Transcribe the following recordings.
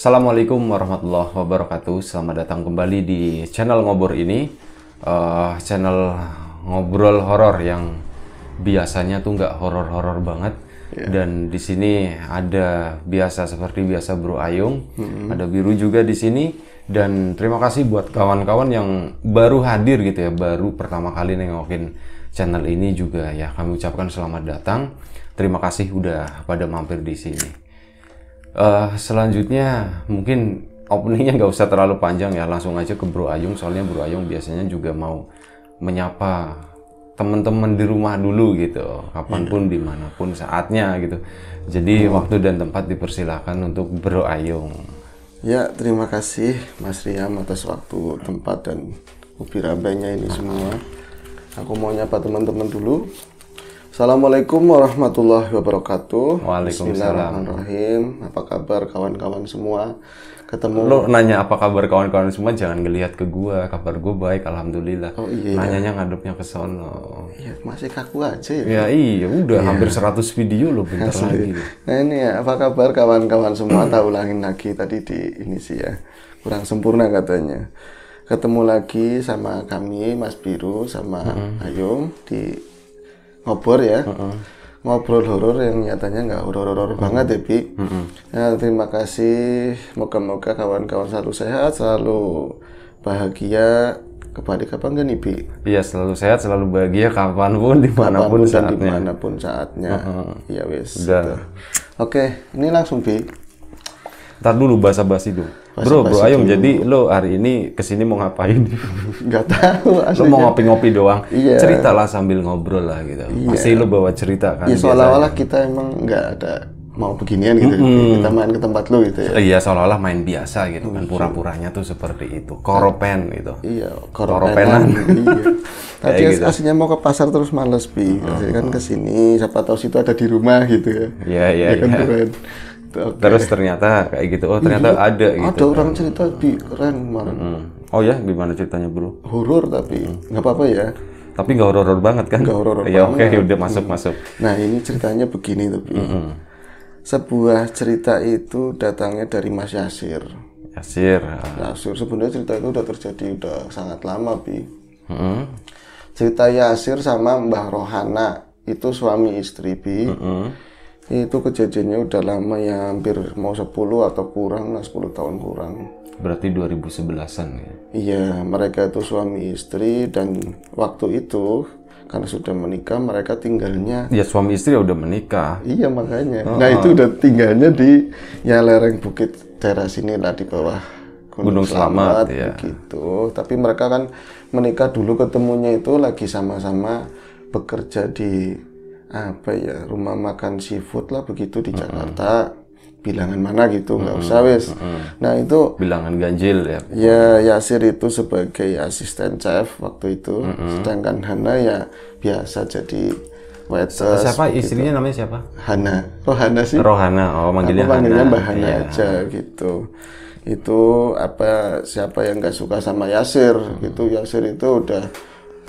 Assalamualaikum warahmatullahi wabarakatuh. Selamat datang kembali di channel ngobrol ini, uh, channel ngobrol horor yang biasanya tuh nggak horor-horor banget. Yeah. Dan di sini ada biasa seperti biasa Bro Ayung, mm-hmm. ada Biru juga di sini. Dan terima kasih buat kawan-kawan yang baru hadir gitu ya, baru pertama kali nengokin channel ini juga ya. Kami ucapkan selamat datang. Terima kasih udah pada mampir di sini uh, selanjutnya mungkin openingnya nggak usah terlalu panjang ya langsung aja ke Bro Ayung soalnya Bro Ayung biasanya juga mau menyapa teman-teman di rumah dulu gitu kapanpun yeah. dimanapun saatnya gitu jadi hmm. waktu dan tempat dipersilahkan untuk Bro Ayung ya terima kasih Mas Riam atas waktu tempat dan ubi rambanya ini semua aku mau nyapa teman-teman dulu Assalamualaikum warahmatullahi wabarakatuh. Waalaikumsalam. Apa kabar kawan-kawan semua? Ketemu. Lo nanya apa kabar kawan-kawan semua? Jangan ngelihat ke gua. Kabar gua baik, alhamdulillah. Oh iya. Nanyanya iya. ngadepnya ke sono. Iya, masih kaku aja ya. Ya iya, udah iya. hampir 100 video lo bentar Asli. lagi. Nah ini ya, apa kabar kawan-kawan semua? Tahu ulangin lagi tadi di ini sih ya. Kurang sempurna katanya. Ketemu lagi sama kami Mas Biru sama mm -hmm. Ayung di ngobrol ya. Uh -uh. Ngobrol horor yang nyatanya nggak horor-horor uh -uh. banget ya, Bi. Uh -uh. Ya, terima kasih. Moga-moga kawan-kawan selalu sehat, selalu bahagia. kepada kapan enggak kan, nih, Bi? Iya, selalu sehat, selalu bahagia kapanpun, dimanapun kapanpun saatnya. Dimanapun saatnya. Iya, uh -uh. wes. Oke, ini langsung, Bi. Ntar dulu bahasa basi dulu. bro, bro, ayo jadi lo hari ini kesini mau ngapain? Gak tahu. Lo mau ngopi-ngopi doang. Iya. Ceritalah sambil ngobrol lah gitu. Iya. Pasti lo bawa cerita kan. Ya seolah-olah kita emang nggak ada mau beginian gitu. Mm -hmm. Kita main ke tempat lo gitu ya. Iya, seolah-olah main biasa gitu kan. Iya. Pura-puranya tuh seperti itu. Koropen gitu. Iya, koropenan. koropenan. iya. Tadi gitu. aslinya mau ke pasar terus males pi. Mm -hmm. Kan kesini, siapa tahu situ ada di rumah gitu ya. Iya, iya, iya. Kan, iya. Gitu, okay. Terus ternyata kayak gitu. Oh, ternyata iya, ada gitu. Ada kan. orang cerita di keren kemarin. Mm-hmm. Oh ya, gimana ceritanya, Bro? Horor tapi mm. nggak mm-hmm. apa-apa ya. Tapi nggak horor banget kan? Nggak horor ya, oke Ya oke, udah masuk mm-hmm. masuk. Nah, ini ceritanya begini tapi. Mm-hmm. Sebuah cerita itu datangnya dari Mas Yasir. Yasir. Ah. Yasir sebenarnya cerita itu udah terjadi udah sangat lama, Bi. Mm-hmm. Cerita Yasir sama Mbah Rohana itu suami istri, Bi. Mm-hmm itu kejadiannya udah lama ya hampir mau 10 atau kurang lah 10 tahun kurang. Berarti 2011-an ya? Iya, mereka itu suami istri dan waktu itu karena sudah menikah mereka tinggalnya ya suami istri udah menikah iya makanya oh. nah itu oh. udah tinggalnya di ya lereng bukit daerah sini lah di bawah Gunung, Gunung Selamat, Selamat ya. gitu tapi mereka kan menikah dulu ketemunya itu lagi sama-sama bekerja di apa ya rumah makan seafood lah begitu di Jakarta mm-hmm. bilangan mana gitu nggak mm-hmm. usah wes mm-hmm. nah itu bilangan ganjil ya ya Yasir itu sebagai asisten chef waktu itu mm-hmm. sedangkan Hana ya biasa jadi waiter siapa begitu. istrinya namanya siapa Hana Rohana oh, sih Rohana oh manggilnya Aku manggilnya Hana. Mbak Hana yeah. aja gitu itu apa siapa yang nggak suka sama Yasir mm-hmm. gitu Yasir itu udah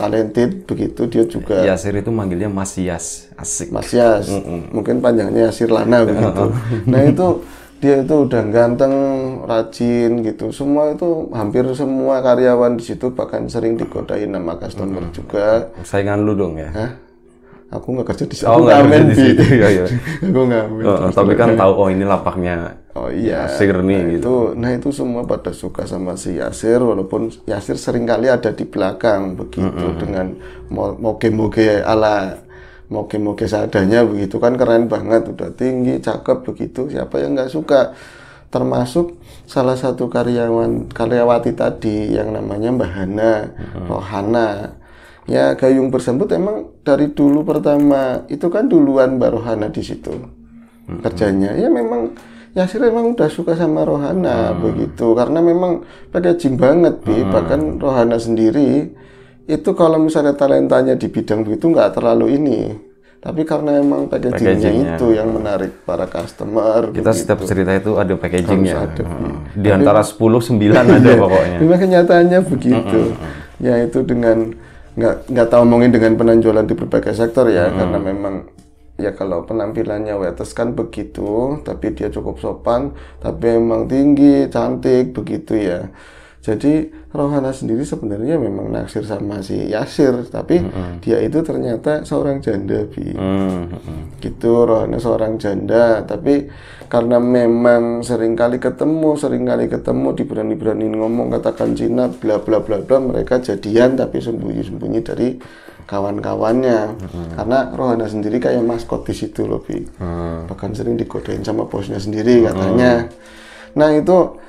talented begitu dia juga Yasir itu manggilnya Mas Yas asik Mas Yas mm -mm. mungkin panjangnya Yasir Lana begitu nah itu dia itu udah ganteng rajin gitu semua itu hampir semua karyawan di situ bahkan sering digodain sama customer mm -hmm. juga saingan lu dong ya Hah? aku nggak kerja di situ. Oh, aku nggak kerja di situ. Iya, iya. aku nggak oh, tapi kan tahu oh ini lapaknya. Oh iya. Yasir nih nah, gitu. Itu, nah itu semua pada suka sama si Yasir walaupun Yasir seringkali ada di belakang begitu mm -hmm. dengan moge-moge ala moge-moge seadanya begitu kan keren banget udah tinggi cakep begitu siapa yang nggak suka termasuk salah satu karyawan karyawati tadi yang namanya Mbah Hana mm -hmm. Rohana ya gayung bersambut emang dari dulu pertama itu kan duluan Mbak Rohana di situ hmm. kerjanya ya memang Yasir memang udah suka sama Rohana hmm. begitu karena memang packaging banget bi hmm. bahkan Rohana sendiri itu kalau misalnya talentanya di bidang begitu nggak terlalu ini tapi karena emang packagingnya, packagingnya. itu yang menarik para customer kita begitu. setiap cerita itu ada packagingnya ada, hmm. di tapi, antara 10, 9 ada iya. pokoknya memang kenyataannya begitu hmm. hmm, hmm. Ya, itu dengan nggak nggak tahu ngomongin dengan penonjolan di berbagai sektor ya hmm. karena memang ya kalau penampilannya Wetes kan begitu tapi dia cukup sopan tapi emang tinggi cantik begitu ya jadi Rohana sendiri sebenarnya memang naksir sama si Yasir, tapi mm -hmm. dia itu ternyata seorang janda bi. Mm -hmm. Gitu Rohana seorang janda, tapi karena memang sering kali ketemu, sering kali ketemu diberani berani ngomong katakan Cina bla bla bla bla mereka jadian tapi sembunyi-sembunyi dari kawan-kawannya hmm. karena Rohana sendiri kayak maskot di situ loh Bi. Hmm. bahkan sering digodain sama bosnya sendiri katanya hmm. nah itu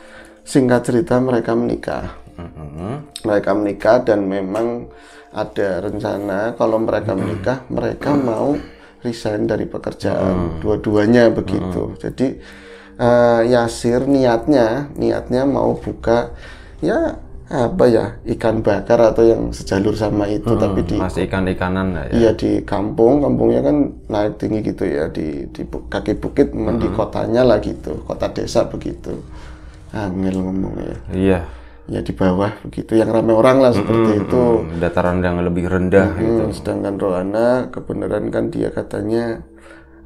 singkat cerita mereka menikah. hmm Mereka menikah dan memang ada rencana kalau mereka menikah mereka mau resign dari pekerjaan. Dua-duanya begitu. Jadi uh, Yasir niatnya niatnya mau buka ya apa ya ikan bakar atau yang sejalur sama itu hmm, tapi di masih ikan ikanan ya iya di kampung kampungnya kan naik tinggi gitu ya di di kaki bukit hmm. di kotanya lah gitu kota desa begitu angel ya iya ya di bawah begitu yang ramai orang lah seperti mm -hmm, itu dataran yang lebih rendah mm -hmm, gitu. sedangkan Rohana kebenaran kan dia katanya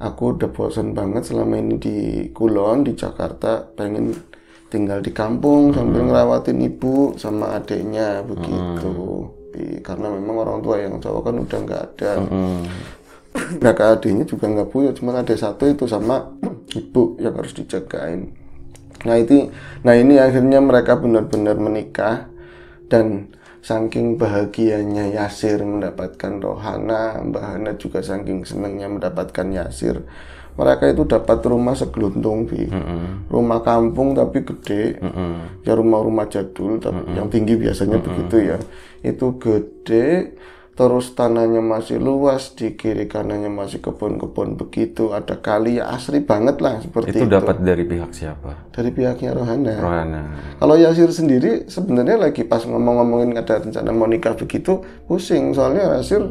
aku udah bosan banget selama ini di Kulon di Jakarta pengen tinggal di kampung hmm. sambil ngerawatin ibu sama adiknya begitu hmm. karena memang orang tua yang cowok kan udah nggak ada hmm. Nah, adiknya juga nggak punya cuma ada satu itu sama ibu yang harus dijagain Nah itu, nah ini akhirnya mereka benar-benar menikah dan saking bahagianya Yasir mendapatkan Rohana, Mbak Hana juga saking senangnya mendapatkan Yasir. Mereka itu dapat rumah segelundung bi mm -hmm. rumah kampung tapi gede, mm -hmm. ya rumah-rumah jadul tapi mm -hmm. yang tinggi biasanya mm -hmm. begitu ya. Itu gede terus tanahnya masih luas di kiri kanannya masih kebun-kebun begitu ada kali ya asri banget lah seperti itu itu dapat dari pihak siapa dari pihaknya Rohana Rohana kalau Yasir sendiri sebenarnya lagi pas ngomong-ngomongin ada rencana mau nikah begitu pusing soalnya Yasir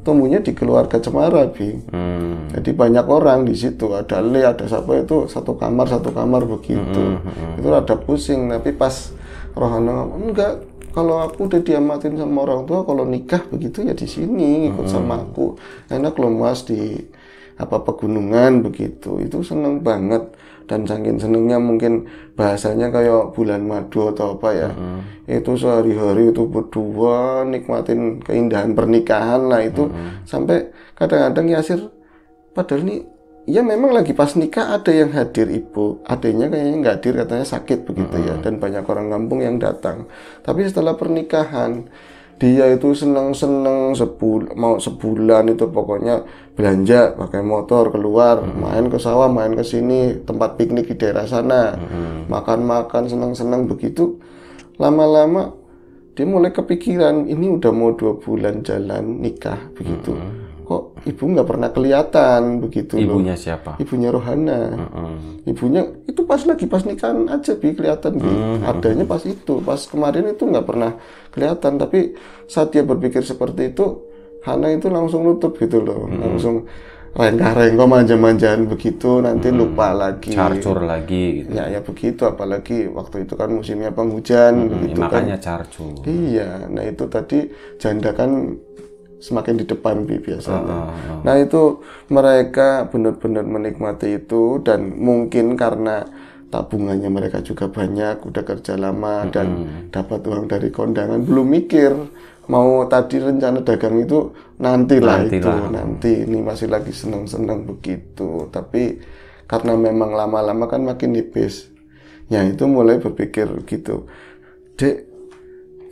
tumbuhnya di keluarga cemara bi hmm. jadi banyak orang di situ ada le ada siapa itu satu kamar satu kamar begitu hmm, hmm, hmm, hmm. itu ada pusing tapi pas Rohana enggak kalau aku udah diamatin sama orang tua kalau nikah begitu ya di sini ikut hmm. sama aku enak loh mas di apa pegunungan begitu itu seneng banget dan saking senengnya mungkin bahasanya kayak bulan madu atau apa ya hmm. itu sehari-hari itu berdua nikmatin keindahan pernikahan lah itu hmm. sampai kadang-kadang Yasir padahal ini ya memang lagi pas nikah ada yang hadir ibu adanya kayaknya nggak hadir katanya sakit begitu ya hmm. dan banyak orang kampung yang datang tapi setelah pernikahan dia itu seneng-seneng sebul mau sebulan itu pokoknya belanja pakai motor keluar hmm. main ke sawah main ke sini tempat piknik di daerah sana makan hmm. makan-makan seneng-seneng begitu lama-lama dia mulai kepikiran ini udah mau dua bulan jalan nikah begitu hmm kok ibu nggak pernah kelihatan begitu ibunya siapa ibunya Rohana mm -hmm. ibunya itu pas lagi pas nikahan aja bi kelihatan bi mm -hmm. adanya pas itu pas kemarin itu nggak pernah kelihatan tapi saat dia berpikir seperti itu Hana itu langsung nutup gitu loh mm -hmm. langsung rengka rengko manja-manjaan begitu nanti hmm. lupa lagi carcur lagi gitu. ya ya begitu apalagi waktu itu kan musimnya penghujan hmm, begitu makanya kan. carcur iya nah itu tadi janda kan semakin di depan bi biasanya. Uh, uh, uh. Nah itu mereka benar-benar menikmati itu dan mungkin karena tabungannya mereka juga banyak, udah kerja lama dan uh. dapat uang dari kondangan belum mikir mau tadi rencana dagang itu nantilah nanti itu lah. nanti ini masih lagi senang-senang begitu tapi karena memang lama-lama kan makin nipis ya itu mulai berpikir gitu dek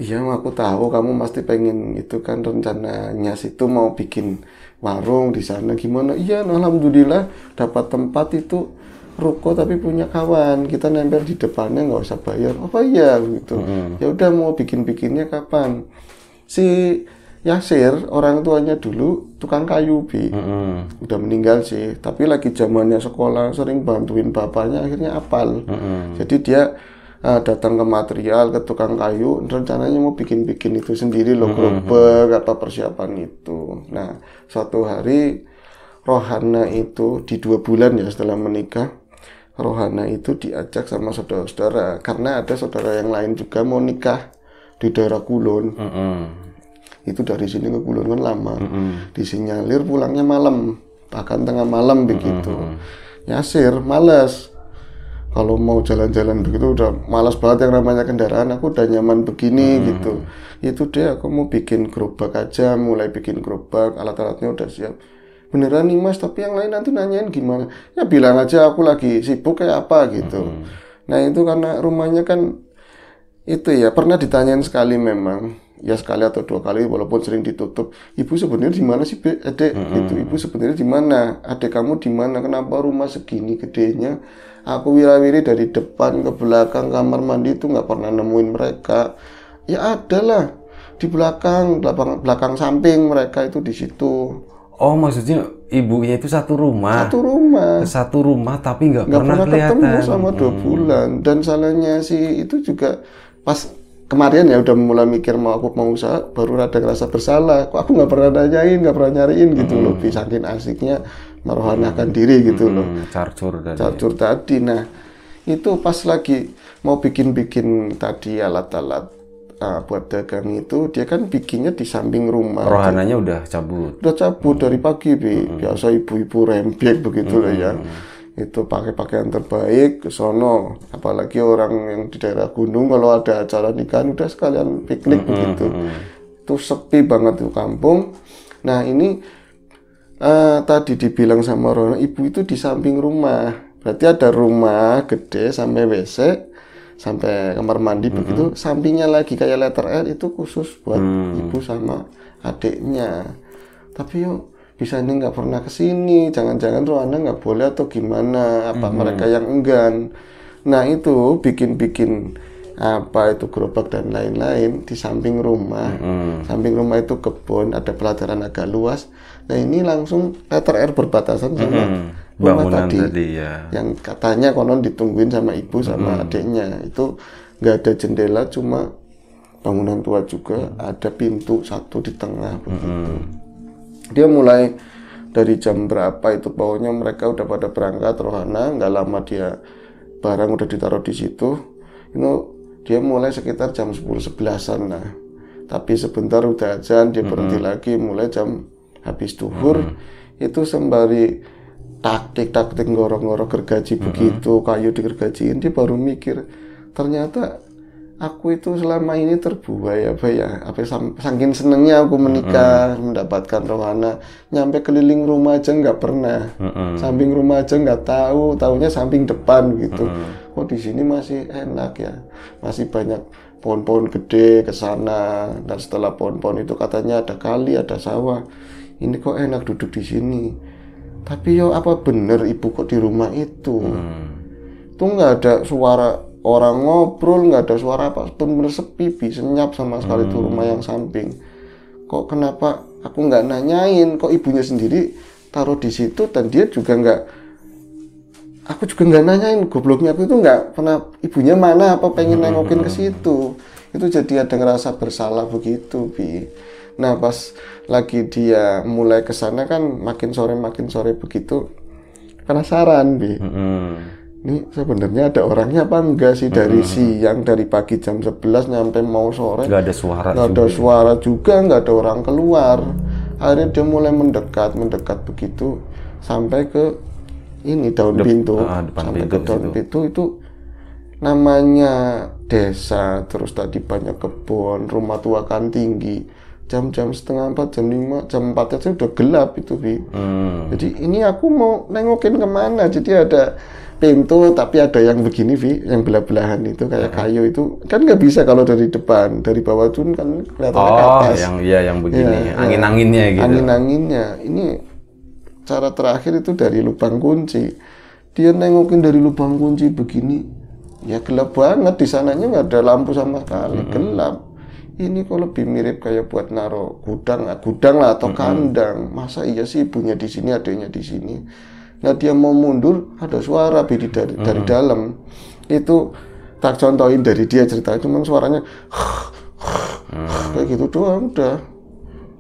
Iya, aku tahu kamu pasti pengen itu kan rencananya situ mau bikin warung di sana gimana? Iya, alhamdulillah dapat tempat itu ruko tapi punya kawan kita nempel di depannya nggak usah bayar apa oh, ya gitu hmm. ya udah mau bikin bikinnya kapan si Yasir orang tuanya dulu tukang kayu bi hmm. udah meninggal sih tapi lagi zamannya sekolah sering bantuin bapaknya akhirnya apal hmm. jadi dia uh, datang ke material ke tukang kayu rencananya mau bikin-bikin itu sendiri loh hmm, hmm, hmm. gerobak apa persiapan itu nah suatu hari Rohana itu di dua bulan ya setelah menikah Rohana itu diajak sama saudara-saudara karena ada saudara yang lain juga mau nikah di daerah Kulon mm -hmm. itu dari sini ke Kulon kan lama mm -hmm. disinyalir pulangnya malam bahkan tengah malam begitu mm -hmm. nyasir males kalau mau jalan-jalan begitu udah malas banget yang namanya kendaraan aku udah nyaman begini hmm. gitu itu deh aku mau bikin gerobak aja mulai bikin gerobak alat-alatnya udah siap beneran nih mas tapi yang lain nanti nanyain gimana ya bilang aja aku lagi sibuk kayak apa gitu hmm. nah itu karena rumahnya kan itu ya pernah ditanyain sekali memang ya sekali atau dua kali walaupun sering ditutup ibu sebenarnya di mana sih adek hmm. itu ibu sebenarnya di mana adek kamu di mana kenapa rumah segini gedenya aku wiri-wiri dari depan ke belakang kamar mandi itu nggak pernah nemuin mereka ya adalah di belakang belakang belakang samping mereka itu di situ oh maksudnya ibunya itu satu rumah satu rumah satu rumah tapi nggak pernah, pernah kelihatan. ketemu sama dua hmm. bulan dan salahnya sih itu juga pas kemarin ya udah mulai mikir mau aku mau usaha baru ada rasa bersalah kok aku nggak pernah nanyain nggak pernah nyariin gitu hmm. loh saking asiknya merohanakan hmm. diri gitu loh. carcur tadi. Carcur tadi. Nah, itu pas lagi mau bikin-bikin tadi alat-alat uh, buat dagang itu, dia kan bikinnya di samping rumah. Rohananya kan. udah cabut. Udah cabut hmm. dari pagi, Bi. Hmm. Biasa ibu-ibu rempik begitu hmm. loh ya. Itu pakai pakaian terbaik ke sono. Apalagi orang yang di daerah gunung kalau ada acara nikahan udah sekalian piknik hmm. begitu. Itu sepi banget tuh kampung. Nah, ini uh, tadi dibilang sama Rono ibu itu di samping rumah berarti ada rumah gede sampai WC sampai kamar mandi mm -hmm. begitu sampingnya lagi kayak letter L itu khusus buat mm. ibu sama adiknya tapi yuk bisa ini nggak pernah kesini jangan-jangan tuh anda nggak boleh atau gimana apa mm -hmm. mereka yang enggan nah itu bikin-bikin apa itu gerobak dan lain-lain di samping rumah mm -hmm. samping rumah itu kebun ada pelataran agak luas Nah ini langsung letter R berbatasan sama -hmm. rumah tadi, tadi ya. yang katanya konon ditungguin sama ibu sama -hmm. adiknya itu nggak ada jendela cuma bangunan tua juga -hmm. ada pintu satu di tengah begitu. Dia mulai dari jam berapa itu pokoknya mereka udah pada berangkat Rohana nggak lama dia barang udah ditaruh di situ itu dia mulai sekitar jam 10 11 lah. Tapi sebentar udah azan dia berhenti -hmm. lagi mulai jam habis duhur hmm. itu sembari taktik-taktik ngorok-ngorok gergaji hmm. begitu kayu digergajiin dia baru mikir ternyata aku itu selama ini terbuai apa ya apa saking senengnya aku menikah hmm. mendapatkan rohana nyampe keliling rumah aja nggak pernah hmm. samping rumah aja nggak tahu tahunya samping depan gitu hmm. oh di sini masih enak ya masih banyak pohon-pohon gede ke sana dan setelah pohon-pohon itu katanya ada kali ada sawah ini kok enak duduk di sini tapi yo apa bener ibu kok di rumah itu hmm. tuh nggak ada suara orang ngobrol nggak ada suara apa pun bener sepi bi senyap sama sekali hmm. tuh rumah yang samping kok kenapa aku nggak nanyain kok ibunya sendiri taruh di situ dan dia juga nggak aku juga nggak nanyain gobloknya aku itu nggak pernah ibunya mana apa pengen hmm. nengokin ke situ itu jadi ada ngerasa bersalah begitu bi Nah pas lagi dia mulai ke sana kan makin sore makin sore begitu penasaran bi. Mm -hmm. Ini sebenarnya ada orangnya apa enggak sih dari mm -hmm. siang dari pagi jam 11 nyampe mau sore. Enggak ada suara. Enggak ada suara juga, nggak ada orang keluar. Akhirnya dia mulai mendekat, mendekat begitu sampai ke ini daun Dep pintu. Ah, depan sampai pintu ke daun situ. pintu itu namanya desa, terus tadi banyak kebun, rumah tua kan tinggi jam-jam setengah empat, jam lima, jam empat aja udah gelap itu, Vi Hmm. Jadi ini aku mau nengokin kemana? Jadi ada pintu tapi ada yang begini, Vi, yang belah-belahan itu kayak hmm. kayu itu kan nggak bisa kalau dari depan, dari bawah tuh kan kelihatan oh, ke atas. Oh, yang iya yang begini, ya, angin-anginnya gitu. Angin-anginnya. Ini cara terakhir itu dari lubang kunci. Dia nengokin dari lubang kunci begini, ya gelap banget di sananya nggak ada lampu sama sekali, -hmm. gelap ini kok lebih mirip kayak buat naruh gudang lah, gudang lah atau mm -hmm. kandang. Masa iya sih ibunya di sini, adiknya di sini. Nah dia mau mundur, ada suara bidi dari, mm -hmm. dari dalam. Itu tak contohin dari dia cerita, cuma suaranya mm. hmm. kayak gitu doang udah.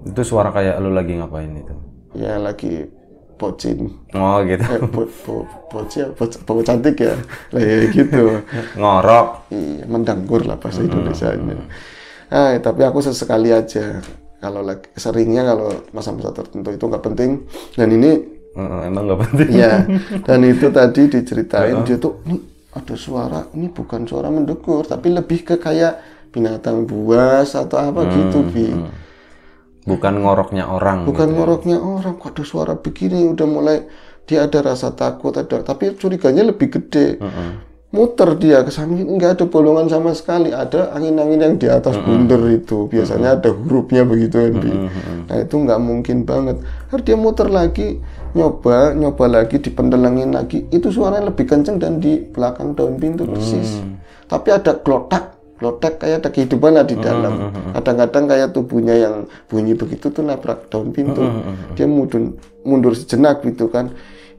Itu suara kayak lu lagi ngapain itu? Ya lagi pocin. Oh gitu. Eh, po, po, poci, po, bo cantik ya, lah ya gitu. Ngorok. Iya, mendangkur lah bahasa hmm. Indonesia. -nya. Hai, eh, tapi aku sesekali aja kalau lagi seringnya kalau masa-masa tertentu itu nggak penting dan ini uh, emang nggak penting ya dan itu tadi diceritain uh -oh. dia tuh ini ada suara ini bukan suara mendekur tapi lebih ke kayak binatang buas atau apa hmm, gitu bi hmm. bukan ngoroknya orang bukan gitu ngoroknya orang kok ada suara begini udah mulai dia ada rasa takut ada tapi curiganya lebih gede uh -uh muter dia ke samping nggak ada bolongan sama sekali ada angin-angin yang di atas mm -hmm. bundar itu biasanya mm -hmm. ada hurufnya begitu kan mm -hmm. nah itu nggak mungkin banget harus dia muter lagi nyoba nyoba lagi dipendelangin lagi itu suaranya lebih kenceng dan di belakang daun pintu persis mm. tapi ada klotak klotak kayak ada kehidupan lah di dalam kadang-kadang kayak tubuhnya yang bunyi begitu tuh nabrak daun pintu dia mundur mundur sejenak gitu kan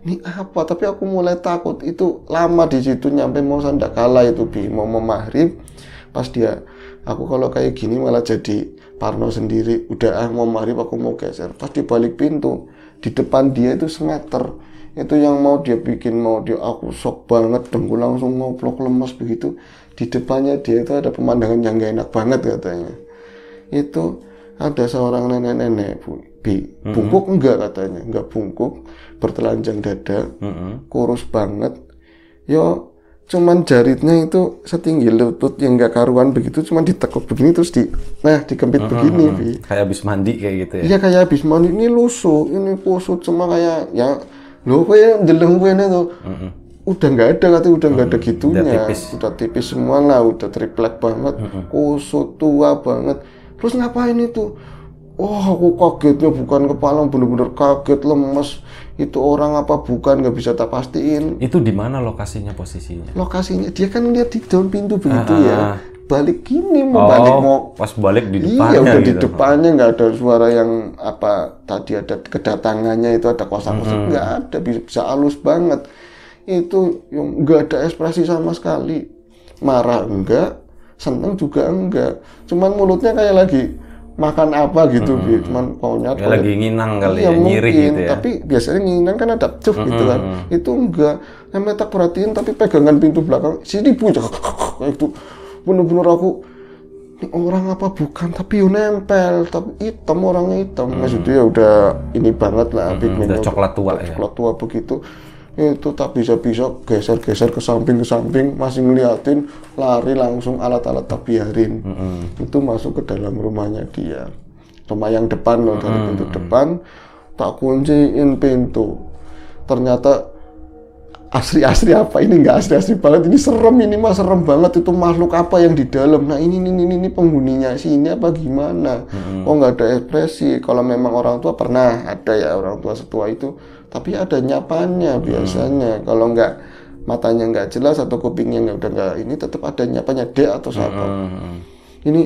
ini apa tapi aku mulai takut itu lama di situ nyampe mau sandak kalah itu bi mau memahrib pas dia aku kalau kayak gini malah jadi Parno sendiri udah ah mau maghrib aku mau geser pas dibalik pintu di depan dia itu semeter itu yang mau dia bikin mau dia aku sok banget tunggu langsung ngoplok lemes begitu di depannya dia itu ada pemandangan yang gak enak banget katanya itu ada seorang nenek-nenek bu B. Bungkuk mm-hmm. enggak katanya, enggak bungkuk, bertelanjang dada, mm-hmm. kurus banget. Yo cuman jaritnya itu setinggi lutut yang enggak karuan begitu cuman ditekuk begini terus di nah dikempit mm-hmm. begini Bi. kayak habis mandi kayak gitu ya iya kayak habis mandi ini lusuh ini kusut cuma kayak ya lo kayak jeleng gue tuh mm-hmm. udah enggak ada katanya udah enggak hmm ada gitunya udah tipis. udah tipis semua lah udah triplek banget hmm kusut tua banget terus ngapain itu Wah, aku kagetnya bukan kepala, bener-bener kaget, lemes. Itu orang apa bukan nggak bisa tak pastiin. Itu di mana lokasinya posisinya? Lokasinya dia kan lihat di daun pintu begitu ya. ah, ya. Balik gini mau oh, balik mau pas balik di iya, depannya. Iya, udah gitu. di depannya nggak ada suara yang apa tadi ada kedatangannya itu ada kosong kosak nggak -hmm. ada bisa, bisa halus banget. Itu yang nggak ada ekspresi sama sekali. Marah enggak, seneng juga enggak. Cuman mulutnya kayak lagi makan apa gitu hmm. gitu. cuman maunya ya, lagi nginang kali ya, ya nyirih mungkin, gitu ya tapi biasanya nginang kan ada cuf -hmm. gitu kan hmm, hmm. itu enggak namanya tak perhatiin tapi pegangan pintu belakang sini punya itu bener-bener aku ini orang apa bukan tapi yo nempel tapi hitam orangnya hitam hmm. maksudnya ya udah ini banget lah hmm, hmm udah coklat tua coklat ya. coklat tua begitu itu tak bisa-bisa geser-geser ke samping ke samping masih ngeliatin lari langsung alat-alat tak biarin mm -hmm. itu masuk ke dalam rumahnya dia rumah yang depan loh dari pintu depan tak kunciin pintu ternyata asri-asri apa ini enggak asri-asri banget ini serem ini mah serem banget itu makhluk apa yang di dalam nah ini ini ini, ini penghuninya sih ini apa gimana hmm. oh nggak ada ekspresi kalau memang orang tua pernah ada ya orang tua setua itu tapi ada nyapannya hmm. biasanya kalau nggak matanya nggak jelas atau kupingnya nggak udah nggak ini tetap ada nyapanya dek atau siapa hmm, hmm, hmm. ini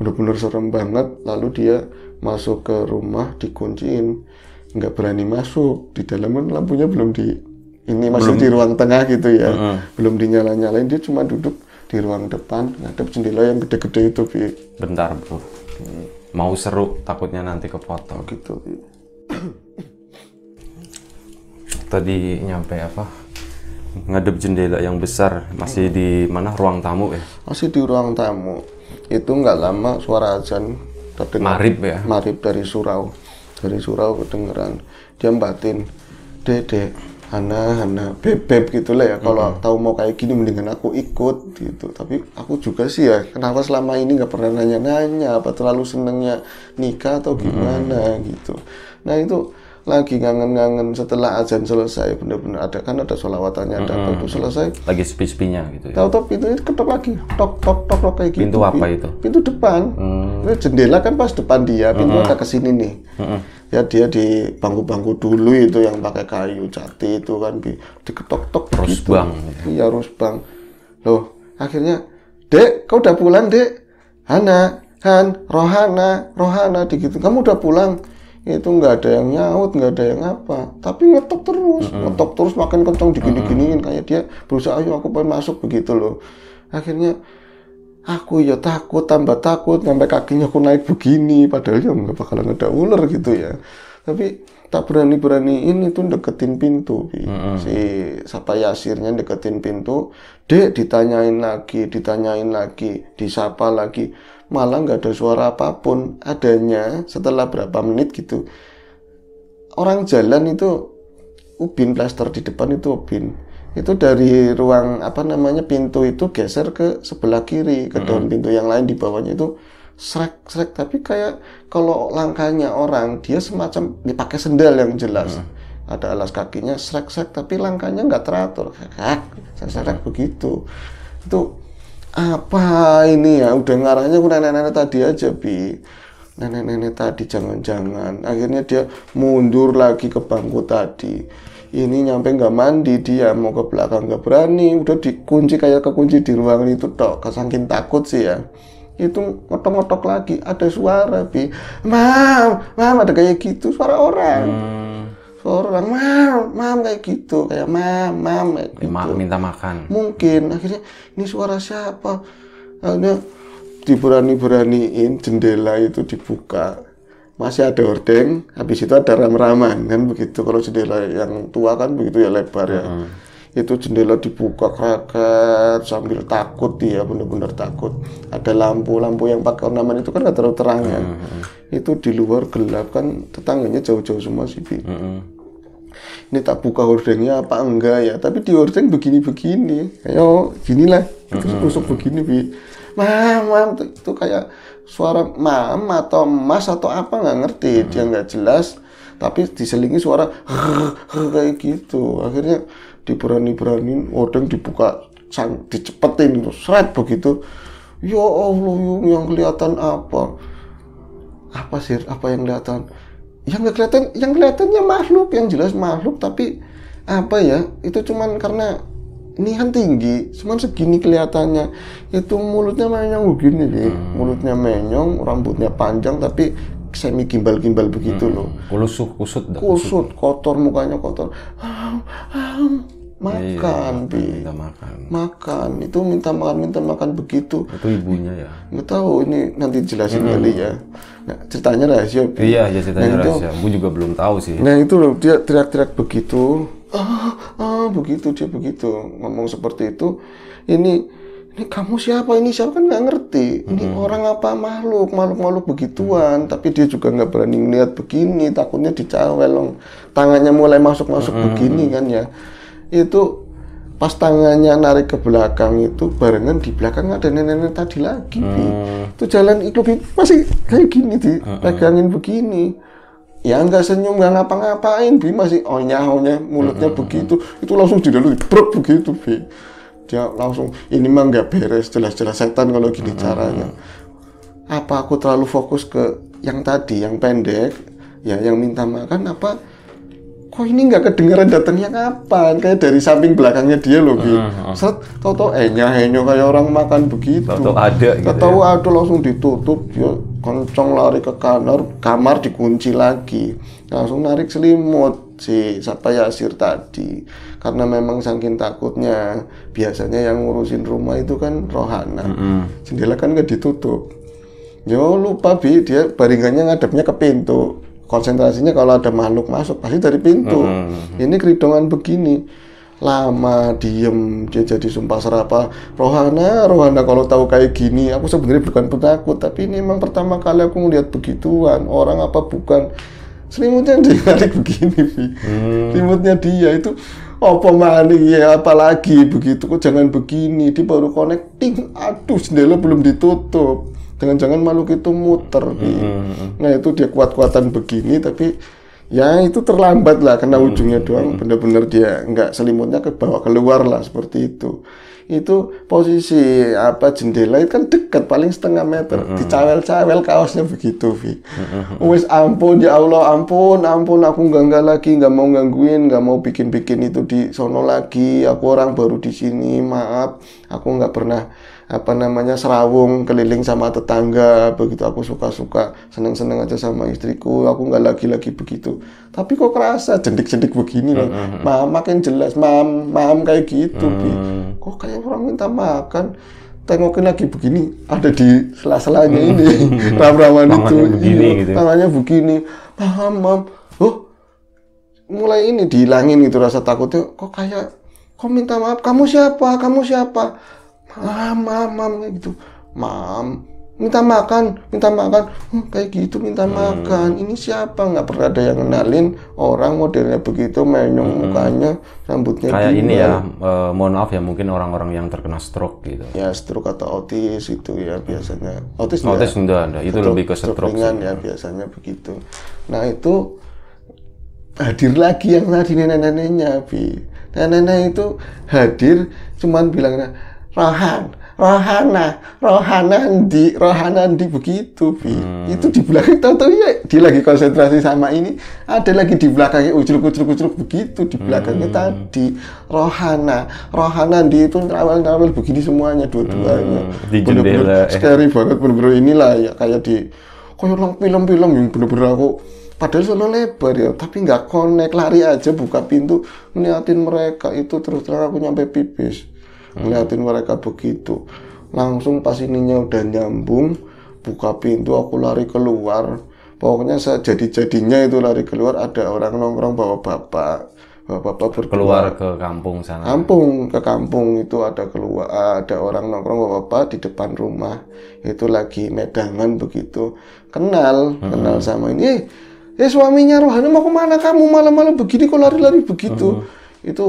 benar-benar serem banget lalu dia masuk ke rumah dikunciin nggak berani masuk di dalam lampunya belum di ini masih belum. di ruang tengah gitu ya uh -uh. belum dinyala-nyalain dia cuma duduk di ruang depan ngadep jendela yang gede-gede itu Bi. bentar bro mau seru takutnya nanti ke kepotong oh, gitu Bi. tadi nyampe apa ngadep jendela yang besar masih di mana ruang tamu ya masih di ruang tamu itu nggak lama suara azan terdengar marib ya marib dari surau dari surau kedengeran dia batin dede. Hana Hana beb beb gitulah ya kalau mm-hmm. tahu mau kayak gini mendingan aku ikut gitu tapi aku juga sih ya kenapa selama ini nggak pernah nanya nanya apa terlalu senengnya nikah atau gimana mm-hmm. gitu nah itu lagi ngangen-ngangen setelah azan selesai bener-bener ada kan ada sholawatannya ada mm-hmm. itu selesai lagi sepi-sepinya gitu ya tahu pintu pintunya ketok lagi tok tok tok tok kayak gitu pintu apa itu pintu depan mm. -hmm. jendela kan pas depan dia pintu mm-hmm. ada kesini nih mm-hmm ya dia di bangku-bangku dulu itu yang pakai kayu jati itu kan di diketok-tok terus gitu. bang, iya bang, loh akhirnya dek kau udah pulang dek Hana Han Rohana Rohana gitu kamu udah pulang itu nggak ada yang nyaut nggak ada yang apa tapi ngetok terus mm -hmm. ngetok terus makin kencang digini-giniin kayak dia berusaha ayo aku pengen masuk begitu loh akhirnya aku ya takut tambah takut sampai kakinya aku naik begini padahal ya nggak bakalan ada ular gitu ya tapi tak berani-berani ini tuh deketin pintu mm -hmm. si sapa yasirnya deketin pintu dek ditanyain lagi ditanyain lagi disapa lagi malah nggak ada suara apapun adanya setelah berapa menit gitu orang jalan itu ubin plaster di depan itu ubin itu dari ruang apa namanya pintu itu geser ke sebelah kiri ke mm -hmm. pintu yang lain di bawahnya itu srek srek tapi kayak kalau langkahnya orang dia semacam dipakai sendal yang jelas mm -hmm. ada alas kakinya srek srek tapi langkahnya nggak teratur srek srek mm -hmm. begitu itu apa ini ya udah ngarahnya ke nenek-nenek tadi aja bi nenek-nenek tadi jangan-jangan akhirnya dia mundur lagi ke bangku tadi ini nyampe nggak mandi dia mau ke belakang nggak berani udah dikunci kayak kekunci di ruangan itu tok kesangkin takut sih ya itu ngotok-ngotok lagi ada suara bi mam mam ada kayak gitu suara orang hmm. suara orang mam mam kayak gitu kayak mam mam kayak iya, gitu. minta makan mungkin akhirnya ini suara siapa akhirnya diberani-beraniin jendela itu dibuka masih ada hordeng, habis itu ada ram-raman kan begitu. Kalau jendela yang tua kan begitu ya lebar ya. Hmm. Itu jendela dibuka kaget sambil takut dia benar-benar takut. Ada lampu-lampu yang pakai ornamen itu kan nggak terlalu terang kan. Hmm. Itu di luar gelap kan tetangganya jauh-jauh semua sih. Hmm, hmm. Ini tak buka hordengnya apa enggak ya? Tapi di hordeng begini-begini. Ayo, ginilah. Itu hmm, hmm. begini, Bi. Mam, mam, itu kayak suara mam atau mas atau apa nggak ngerti hmm. dia nggak jelas tapi diselingi suara kayak gitu akhirnya diberani-beranin odeng dibuka sang dicepetin seret begitu ya Allah yang kelihatan apa apa sih apa yang kelihatan yang nggak kelihatan yang kelihatannya makhluk yang jelas makhluk tapi apa ya itu cuman karena ini kan tinggi cuman segini kelihatannya itu mulutnya menyong begini sih hmm. mulutnya menyong rambutnya panjang tapi semi gimbal-gimbal begitu hmm. loh Kulusuk, kusut kusut kusut kotor mukanya kotor makan iya, bi minta makan makan itu minta makan minta makan begitu itu ibunya ya Enggak tahu ini nanti jelasin hmm. kali ya nah, ceritanya rahasia bi. iya ya ceritanya nah, rahasia juga belum tahu sih nah itu loh dia teriak-teriak begitu ah, ah begitu dia begitu ngomong seperti itu ini ini kamu siapa ini siapa kan nggak ngerti ini -hmm. orang apa makhluk makhluk makhluk begituan -hmm. tapi dia juga nggak berani ngeliat begini takutnya dicawel long tangannya mulai masuk masuk -hmm. begini kan ya itu pas tangannya narik ke belakang itu barengan di belakang ada nenek-nenek tadi lagi -hmm. itu jalan ikut masih kayak gini sih hmm. pegangin -hmm. begini ya enggak senyum enggak ngapa-ngapain Bi masih onyah-onyah mulutnya hmm. hmm begitu hmm. itu langsung di dalam brok begitu Bi dia langsung ini mah nggak beres jelas-jelas setan kalau gini hmm. caranya hmm, apa aku terlalu fokus ke yang tadi yang pendek ya yang minta makan apa kok ini nggak kedengeran datangnya kapan kayak dari samping belakangnya dia loh gitu set toto enyah kayak orang makan begitu tahu ada gitu ya. ada langsung ditutup dia konsong lari ke kamar kamar dikunci lagi langsung narik selimut si siapa Yasir tadi karena memang saking takutnya biasanya yang ngurusin rumah itu kan rohana jendela kan gak ditutup yo lupa bi dia baringannya ngadepnya ke pintu konsentrasinya kalau ada makhluk masuk pasti dari pintu ini keridongan begini lama diem dia jadi sumpah serapa Rohana Rohana kalau tahu kayak gini aku sebenarnya bukan penakut tapi ini emang pertama kali aku ngeliat begituan orang apa bukan selimutnya ditarik begini Vi. Hmm. selimutnya dia itu apa mani ya apalagi begitu kok jangan begini dia baru connecting aduh jendela belum ditutup jangan-jangan malu itu muter hmm, hmm, hmm. nah itu dia kuat-kuatan begini tapi ya itu terlambat lah kena hmm, ujungnya hmm, doang hmm. bener-bener dia nggak selimutnya ke bawah keluar lah seperti itu itu posisi apa jendela itu kan dekat paling setengah meter -hmm. dicawel-cawel kaosnya begitu Vi wes ampun ya Allah ampun ampun aku nggak lagi nggak mau gangguin nggak mau bikin-bikin itu di sono lagi aku orang baru di sini maaf aku nggak pernah apa namanya serawung keliling sama tetangga begitu aku suka-suka seneng-seneng aja sama istriku aku nggak lagi-lagi begitu tapi kok kerasa jendik-jendik begini loh mm mam makin jelas mam mam kayak gitu mm. Bi. Hmm. kok kayak orang minta makan tengokin lagi begini ada di sela-selanya ini ram-raman itu begini, iya, gitu. tangannya begini mam mam oh mulai ini dihilangin gitu rasa takutnya kok kayak kok minta maaf kamu siapa kamu siapa ah mam mam gitu mam minta makan minta makan hm, kayak gitu minta hmm. makan ini siapa nggak pernah ada yang kenalin orang modelnya begitu menyung hmm. mukanya rambutnya kayak gini. ini ya e, mohon maaf ya mungkin orang-orang yang terkena stroke gitu ya stroke atau otis itu ya biasanya autis autis enggak ada itu stroke, lebih ke stroke, stroke ringan ya biasanya begitu nah itu hadir lagi yang tadi nenek-neneknya bi nenek-nenek itu hadir cuman bilangnya rohan rohana rohana di rohana di begitu Bi. Hmm. itu di belakang tahu-tahu ya dia lagi konsentrasi sama ini ada lagi di belakangnya ujuk-ujuk-ujuk begitu di belakangnya hmm. tadi rohana rohana di itu terawal terawal begini semuanya dua-duanya hmm. di bener -bener eh. scary banget bener-bener inilah ya kayak di kayak film-film yang bener-bener aku padahal selalu lebar ya tapi nggak connect lari aja buka pintu ngeliatin mereka itu terus terang aku nyampe pipis ngeliatin mereka begitu langsung pas ininya udah nyambung buka pintu aku lari keluar pokoknya saya jadi-jadinya itu lari keluar ada orang nongkrong bawa bapak bapak-bapak berkeluar keluar ke kampung sana kampung ke kampung itu ada keluar eh, ada orang nongkrong bawa -bapak di depan rumah itu lagi medangan begitu kenal hmm. kenal sama ini eh, eh suaminya Rohani mau kemana kamu malam-malam begini kok lari-lari begitu hmm. itu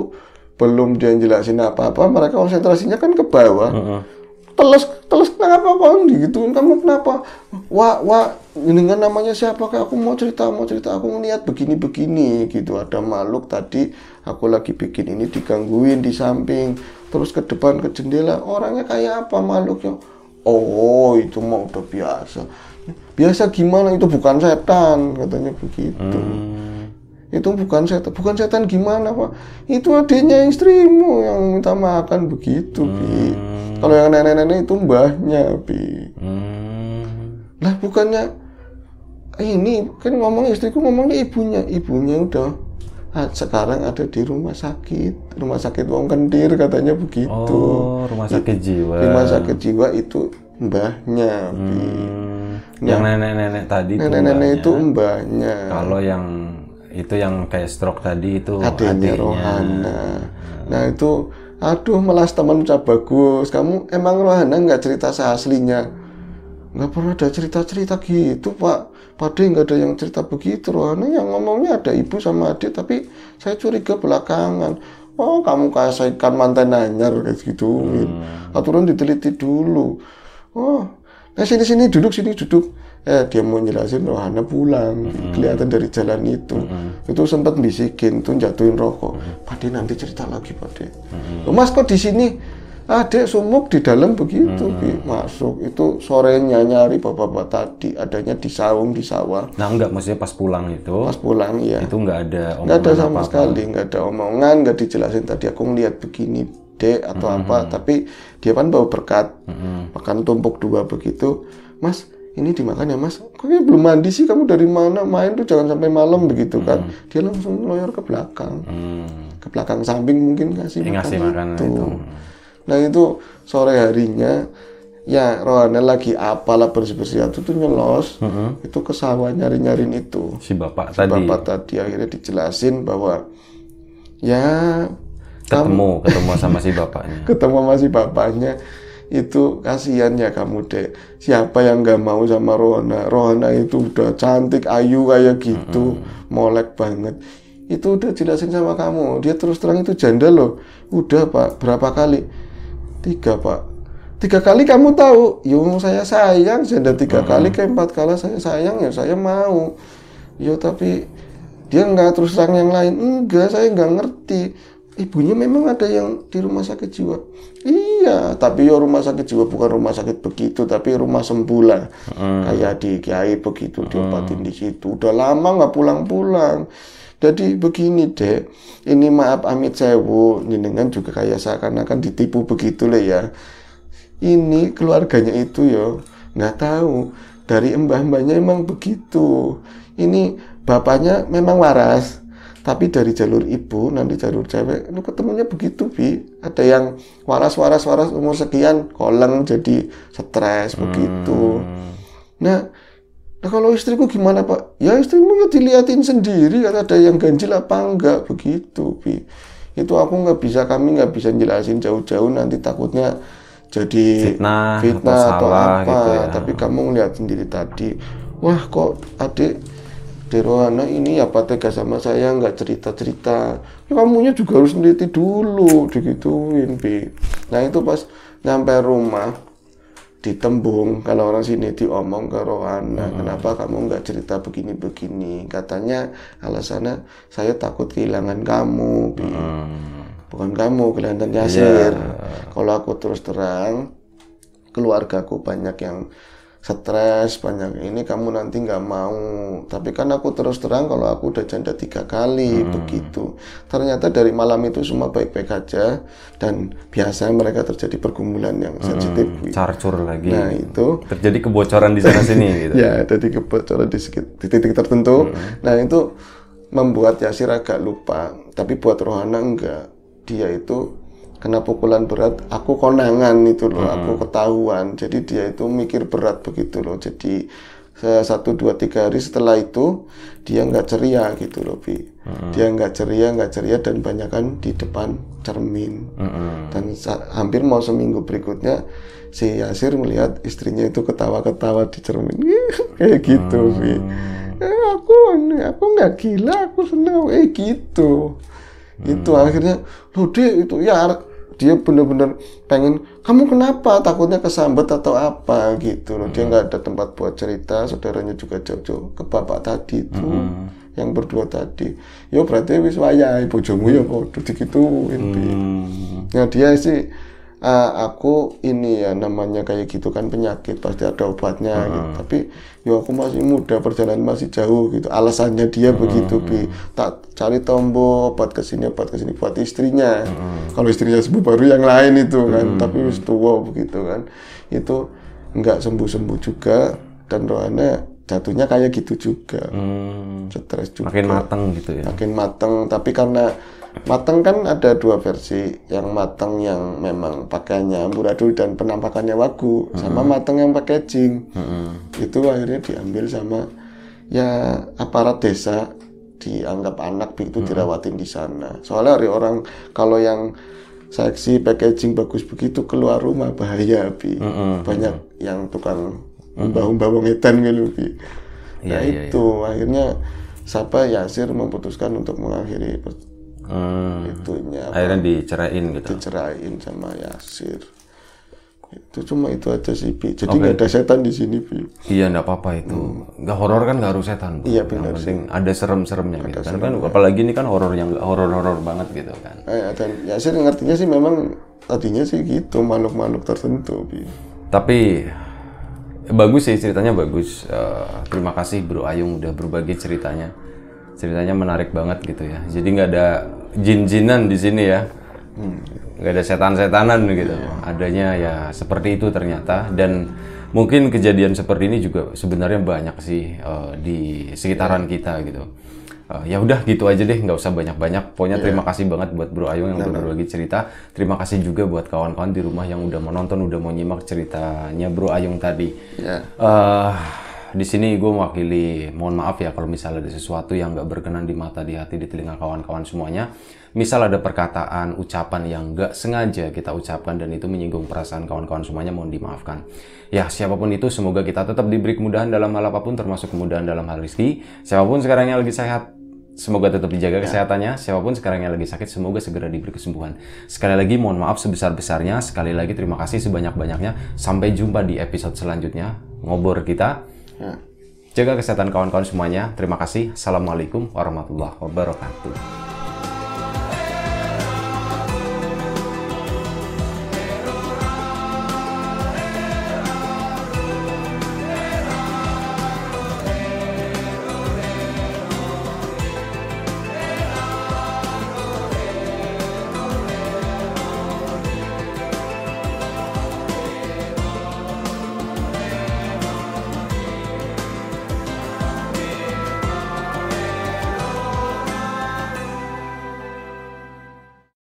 belum dia jelasin apa-apa, mereka konsentrasinya kan ke bawah. Uh -huh. kenapa kamu gitu Kamu kenapa? Wah, wah, dengan namanya siapa? Kayak aku mau cerita, mau cerita. Aku ngeliat begini-begini gitu. Ada makhluk tadi, aku lagi bikin ini digangguin di samping. Terus ke depan ke jendela, orangnya kayak apa makhluknya? Oh, itu mau udah biasa. Biasa gimana? Itu bukan setan, katanya begitu. Hmm itu bukan setan bukan setan gimana pak itu adiknya istrimu yang minta makan begitu bi hmm. kalau yang nenek-nenek itu mbahnya bi hmm. lah bukannya ini kan ngomong istriku ngomongnya ibunya ibunya udah ah, sekarang ada di rumah sakit rumah sakit wong kendir katanya begitu oh, rumah sakit jiwa rumah sakit jiwa itu mbahnya bi. hmm. Nah, yang nenek-nenek tadi nenek-nenek itu mbahnya. Kalau yang itu yang kayak stroke tadi itu adiknya, Rohana. Nah. nah itu, aduh malas teman ucap bagus. Kamu emang Rohana nggak cerita aslinya? Nggak pernah ada cerita-cerita gitu Pak. pada nggak ada yang cerita begitu. Rohana yang ngomongnya ada ibu sama adik, tapi saya curiga belakangan. Oh kamu kasihkan mantan nanyar kayak gitu. Hmm. Aturan diteliti dulu. Oh, nah eh, sini sini duduk sini duduk eh dia mau jelasin Rohana pulang mm-hmm. kelihatan dari jalan itu mm-hmm. itu sempat bisikin tuh jatuhin rokok mm-hmm. Pade nanti cerita lagi Pade mm-hmm. Mas kok di sini adek sumuk di dalam begitu hmm. masuk itu sorenya nyari bapak-bapak tadi adanya di saung di sawah nah enggak maksudnya pas pulang itu pas pulang ya itu enggak ada omongan enggak ada sama apa -apa. sekali enggak ada omongan enggak dijelasin tadi aku ngeliat begini dek atau mm -hmm. apa mm-hmm. tapi dia kan bawa berkat mm -hmm. makan tumpuk dua begitu mas ini dimakan ya mas kok belum mandi sih kamu dari mana main tuh jangan sampai malam begitu kan hmm. dia langsung loyor ke belakang hmm. ke belakang samping mungkin kasih makan, ngasih makan itu. itu nah itu sore harinya ya rohannya lagi apalah bersih-bersih itu tuh nyelos hmm. itu ke sawah nyari nyarin itu si bapak si tadi tadi akhirnya dijelasin bahwa ya ketemu kamu, ketemu sama si bapaknya ketemu sama si bapaknya itu kasihannya kamu dek siapa yang nggak mau sama Rohana Rohana itu udah cantik ayu kayak gitu mm-hmm. molek banget itu udah jelasin sama kamu dia terus terang itu janda loh udah pak berapa kali tiga pak tiga kali kamu tahu yo saya sayang janda tiga mm-hmm. kali keempat kali saya sayang ya saya mau yo tapi dia nggak terus terang yang lain enggak saya nggak ngerti ibunya memang ada yang di rumah sakit jiwa. Iya, tapi ya rumah sakit jiwa bukan rumah sakit begitu, tapi rumah sembula, Hmm. Kayak di Kiai begitu hmm. diobatin di situ. Udah lama nggak pulang-pulang. Jadi begini deh, ini maaf amit sewu, jenengan juga kayak seakan-akan ditipu begitu lah ya. Ini keluarganya itu yo nggak tahu. Dari mbah-mbahnya emang begitu. Ini bapaknya memang waras, tapi dari jalur ibu nanti jalur cewek lu ketemunya begitu bi ada yang waras waras waras umur sekian koleng jadi stres hmm. begitu nah nah kalau istriku gimana pak ya istrimu ya diliatin sendiri ada yang ganjil apa enggak begitu bi itu aku nggak bisa kami nggak bisa jelasin jauh-jauh nanti takutnya jadi fitnah, fitnah atau, atau apa gitu ya. tapi kamu ngeliat sendiri tadi wah kok adik di Rohana ini apa tega sama saya nggak cerita-cerita ya, kamunya juga harus neliti dulu digituin Bi nah itu pas nyampe rumah ditembung kalau orang sini diomong ke Rohana hmm. kenapa kamu nggak cerita begini-begini katanya alasannya saya takut kehilangan kamu Bi hmm. bukan kamu kelihatan Yasir yeah. kalau aku terus terang keluarga aku banyak yang stres banyak ini kamu nanti nggak mau tapi kan aku terus terang kalau aku udah janda tiga kali hmm. begitu ternyata dari malam itu semua baik-baik aja dan biasanya mereka terjadi pergumulan yang hmm. sensitif hmm. carcur lagi nah itu terjadi kebocoran di sana sini gitu ya jadi kebocoran di, di titik tertentu hmm. nah itu membuat Yasir agak lupa tapi buat Rohana enggak dia itu kena pukulan berat aku konangan itu loh hmm. aku ketahuan jadi dia itu mikir berat begitu loh jadi satu dua tiga hari setelah itu dia nggak ceria gitu loh bi hmm dia nggak ceria nggak ceria dan banyakkan di depan cermin hmm dan hampir mau seminggu berikutnya si Yasir melihat istrinya itu ketawa ketawa di cermin kayak gitu hmm bi eh, aku aku nggak gila aku senang eh gitu hmm itu akhirnya loh deh itu ya dia benar-benar pengen kamu kenapa takutnya kesambet atau apa gitu loh dia nggak ada tempat buat cerita saudaranya juga jauh-jauh ke bapak tadi itu hmm. yang berdua tadi yo ya berarti wis ibu bojomu ya kok dikituin hmm. ya dia sih uh, aku ini ya namanya kayak gitu kan penyakit pasti ada obatnya hmm. gitu. tapi yo aku masih muda perjalanan masih jauh gitu alasannya dia hmm. begitu bi tak cari tombol obat ke sini obat ke sini buat istrinya hmm. kalau istrinya sembuh baru yang lain itu kan hmm. tapi wis tua begitu kan itu nggak sembuh sembuh juga dan doanya jatuhnya kayak gitu juga hmm. stres juga makin mateng gitu ya makin mateng tapi karena mateng kan ada dua versi yang mateng yang memang pakainya amburadul dan penampakannya wagu hmm. sama mateng yang packaging hmm. itu akhirnya diambil sama ya aparat desa dianggap anak begitu hmm. dirawatin di sana soalnya hari orang kalau yang seksi packaging bagus begitu keluar rumah bahaya bi hmm. hmm banyak hmm. yang tukang umbah-umbah wong edan kan Nah ya, itu ya, ya. akhirnya siapa Yasir memutuskan untuk mengakhiri hmm. Ah. itunya. Akhirnya diceraiin gitu. Diceraiin sama Yasir. Itu cuma itu aja sih, Bi. Jadi nggak okay. ada setan di sini, Bi. Iya, nggak apa-apa itu. Hmm. Nggak horor kan nggak harus setan, Bu. Iya, benar. Yang penting sih. ada serem-seremnya gitu serem kan. kan. Apalagi ini kan horor yang horor-horor banget gitu kan. Eh, dan Yasir ngertinya sih memang tadinya sih gitu, makhluk-makhluk tertentu, Bi. Tapi bagus sih ceritanya bagus. Uh, terima kasih Bro Ayung udah berbagi ceritanya. Ceritanya menarik banget gitu ya. Jadi nggak ada jin-jinan di sini ya. Hmm. Nggak ada setan-setanan gitu. Iya. Adanya ya seperti itu ternyata dan mungkin kejadian seperti ini juga sebenarnya banyak sih uh, di sekitaran kita gitu uh, ya udah gitu aja deh nggak usah banyak-banyak pokoknya yeah. terima kasih banget buat Bro Ayung yang udah berbagi cerita terima kasih juga buat kawan-kawan di rumah yang udah menonton udah mau nyimak ceritanya Bro Ayung tadi yeah. Iya. uh, di sini gue mewakili mohon maaf ya kalau misalnya ada sesuatu yang nggak berkenan di mata di hati di telinga kawan-kawan semuanya misal ada perkataan ucapan yang nggak sengaja kita ucapkan dan itu menyinggung perasaan kawan-kawan semuanya mohon dimaafkan ya siapapun itu semoga kita tetap diberi kemudahan dalam hal apapun termasuk kemudahan dalam hal rezeki. siapapun sekarang yang lagi sehat Semoga tetap dijaga ya. kesehatannya. Siapapun sekarang yang lagi sakit, semoga segera diberi kesembuhan. Sekali lagi, mohon maaf sebesar-besarnya. Sekali lagi, terima kasih sebanyak-banyaknya. Sampai jumpa di episode selanjutnya. Ngobrol kita. Ya. Jaga kesehatan kawan-kawan semuanya. Terima kasih. Assalamualaikum warahmatullahi wabarakatuh.